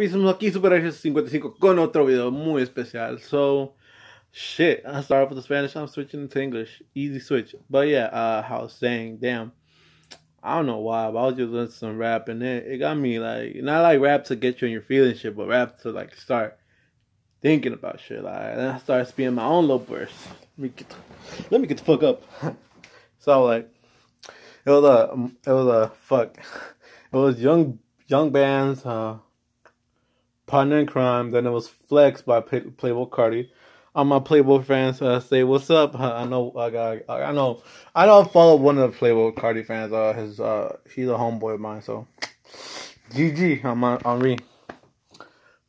Reasons aquí Super 55 con otro video muy especial. So, shit, I start off with the Spanish, I'm switching to English. Easy switch. But yeah, uh, I was saying, damn, I don't know why, but I was just listening to some rap and it, it got me like, not like rap to get you in your feelings shit, but rap to like start thinking about shit. Like, and I started being my own little verse. Let me get, let me get the fuck up. so I was like, it was a, it was a, fuck. It was young, young bands, uh, partner in crime. Then it was flexed by Play- Playboy Cardi. All my Playboy fans uh, say, "What's up?" I know I got, I know I don't follow one of the Playboy Cardi fans. Uh, his uh, he's a homeboy of mine. So, GG, I'm on Henri.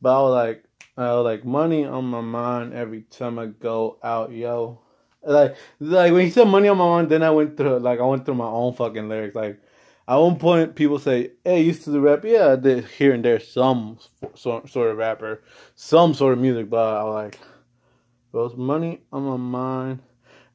But I was like, I was like, money on my mind every time I go out, yo. Like, like when he said money on my mind, then I went through like I went through my own fucking lyrics, like at one point people say, "Hey, used to the rap, yeah, I did here and there some sort of rapper, some sort of music." But I like those money on my mind.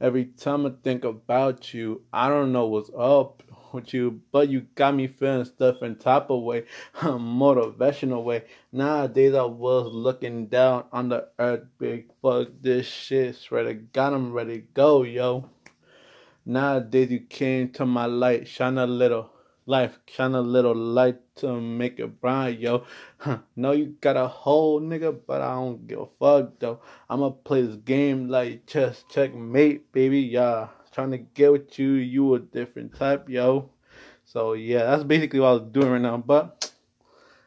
Every time I think about you, I don't know what's up with you, but you got me feeling stuff in type of way, motivational way. Nowadays I was looking down on the earth, big fuck this shit. Straight, I got him ready to go, yo. Nowadays you came to my light, shine a little life. kinda little light to make it bright, yo. No, you got a whole nigga, but I don't give a fuck, though. I'ma play this game like chess checkmate, baby, yeah. Trying to get with you, you a different type, yo. So, yeah, that's basically what I was doing right now. But,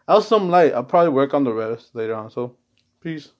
that was some light. I'll probably work on the rest later on. So, peace.